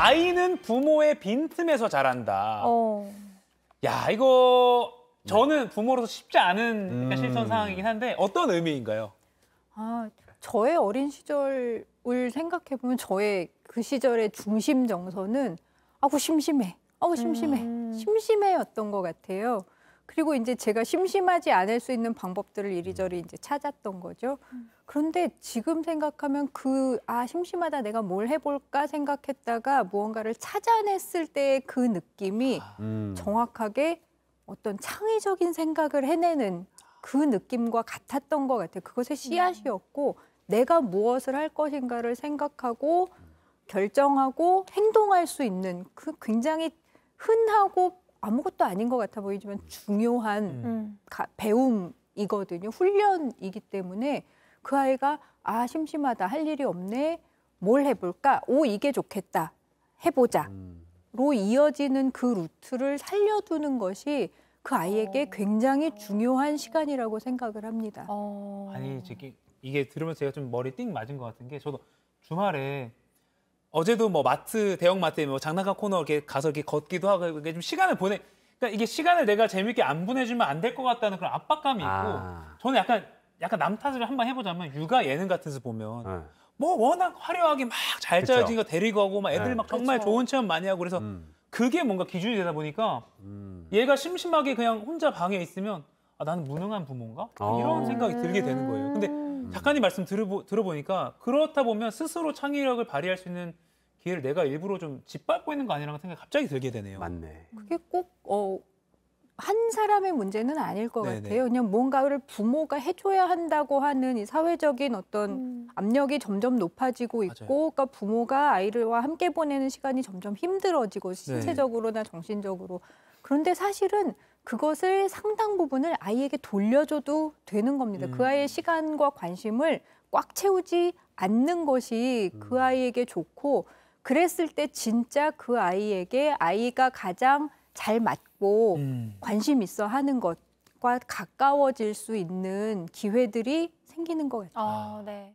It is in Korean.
아이는 부모의 빈틈에서 자란다. 어. 야 이거 저는 부모로서 쉽지 않은 그러니까 음. 실천 상황이긴 한데 어떤 의미인가요? 아 저의 어린 시절을 생각해 보면 저의 그 시절의 중심 정서는 아우 심심해, 아구 심심해, 음. 심심해였던 것 같아요. 그리고 이제 제가 심심하지 않을 수 있는 방법들을 이리저리 음. 이제 찾았던 거죠. 음. 그런데 지금 생각하면 그, 아, 심심하다 내가 뭘 해볼까 생각했다가 무언가를 찾아냈을 때의 그 느낌이 아. 음. 정확하게 어떤 창의적인 생각을 해내는 그 느낌과 같았던 것 같아요. 그것의 네. 씨앗이었고 내가 무엇을 할 것인가를 생각하고 결정하고 행동할 수 있는 그 굉장히 흔하고 아무것도 아닌 것 같아 보이지만 중요한 음. 음. 가, 배움이거든요. 훈련이기 때문에 그 아이가 아 심심하다 할 일이 없네 뭘 해볼까 오 이게 좋겠다 해보자로 이어지는 그 루트를 살려두는 것이 그 아이에게 어. 굉장히 중요한 시간이라고 생각을 합니다. 어. 아니 이게 들으면서 제가 좀 머리 띵 맞은 것 같은 게 저도 주말에 어제도 뭐 마트 대형 마트에 뭐 장난감 코너 이렇게 가서 이렇게 걷기도 하고 이렇게 좀 시간을 보내. 그러니까 이게 시간을 내가 재밌게 안 보내주면 안 될 것 같다는 그런 압박감이 있고 아. 저는 약간 약간 남 탓을 한번 해보자면 육아 예능 같은 데서 보면 네. 뭐 워낙 화려하게 막 잘 짜여진 거 데리고 오고 막 애들 네. 막 정말 그쵸. 좋은 체험 많이 하고 그래서 음. 그게 뭔가 기준이 되다 보니까 음. 얘가 심심하게 그냥 혼자 방에 있으면 아 나는 무능한 부모인가 아. 이런 생각이 들게 되는 거예요. 근데 음. 작가님 말씀 들어보, 들어보니까 그렇다 보면 스스로 창의력을 발휘할 수 있는 기회를 내가 일부러 좀 짓밟고 있는 거 아니라는 생각이 갑자기 들게 되네요. 맞네. 그게 꼭 어, 한 사람의 문제는 아닐 것 네네. 같아요. 그냥 뭔가를 부모가 해줘야 한다고 하는 이 사회적인 어떤 음. 압력이 점점 높아지고 있고, 맞아요. 그러니까 부모가 아이들과 함께 보내는 시간이 점점 힘들어지고 네. 신체적으로나 정신적으로. 그런데 사실은 그것을 상당 부분을 아이에게 돌려줘도 되는 겁니다. 그 음. 그 아이의 시간과 관심을 꽉 채우지 않는 것이 음. 그 아이에게 좋고 그랬을 때 진짜 그 아이에게 아이가 가장 잘 맞고 음. 관심 있어 하는 것과 가까워질 수 있는 기회들이 생기는 것 같아요. 아, 아, 네.